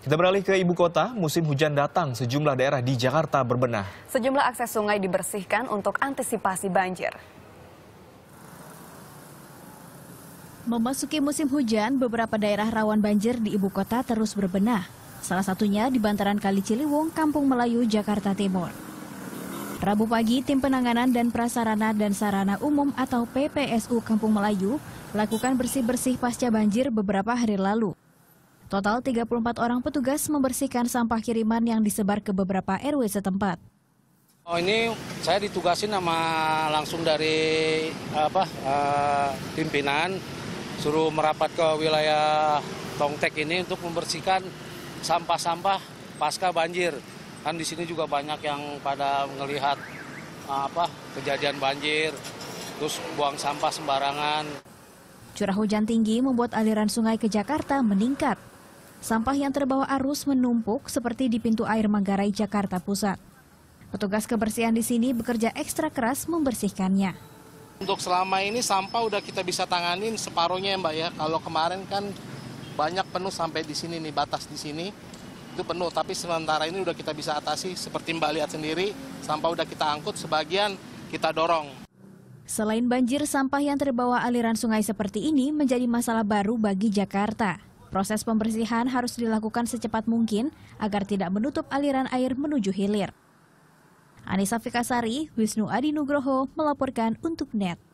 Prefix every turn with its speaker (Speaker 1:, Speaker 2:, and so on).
Speaker 1: Kita beralih ke ibu kota, musim hujan datang, sejumlah daerah di Jakarta berbenah.
Speaker 2: Sejumlah akses sungai dibersihkan untuk antisipasi banjir. Memasuki musim hujan, beberapa daerah rawan banjir di ibu kota terus berbenah. Salah satunya di bantaran Kali Ciliwung, Kampung Melayu, Jakarta Timur. Rabu pagi, Tim Penanganan dan Prasarana dan Sarana Umum atau PPSU Kampung Melayu lakukan bersih-bersih pasca banjir beberapa hari lalu. Total 34 orang petugas membersihkan sampah kiriman yang disebar ke beberapa RW setempat.
Speaker 3: Oh ini saya ditugasin sama langsung dari apa uh, pimpinan suruh merapat ke wilayah Tongtek ini untuk membersihkan sampah-sampah pasca banjir. Kan di sini juga banyak yang pada melihat uh, apa kejadian banjir, terus buang sampah sembarangan.
Speaker 2: Curah hujan tinggi membuat aliran sungai ke Jakarta meningkat. Sampah yang terbawa arus menumpuk seperti di pintu air Manggarai, Jakarta Pusat. Petugas kebersihan di sini bekerja ekstra keras membersihkannya.
Speaker 1: Untuk selama ini sampah udah kita bisa tanganin separuhnya ya Mbak ya. Kalau kemarin kan banyak penuh sampai di sini nih, batas di sini itu penuh. Tapi sementara ini udah kita bisa atasi seperti Mbak lihat sendiri, sampah udah kita angkut sebagian kita dorong.
Speaker 2: Selain banjir, sampah yang terbawa aliran sungai seperti ini menjadi masalah baru bagi Jakarta. Proses pembersihan harus dilakukan secepat mungkin agar tidak menutup aliran air menuju hilir. Anissa Fikasari, Wisnu Adi Nugroho melaporkan untuk NET.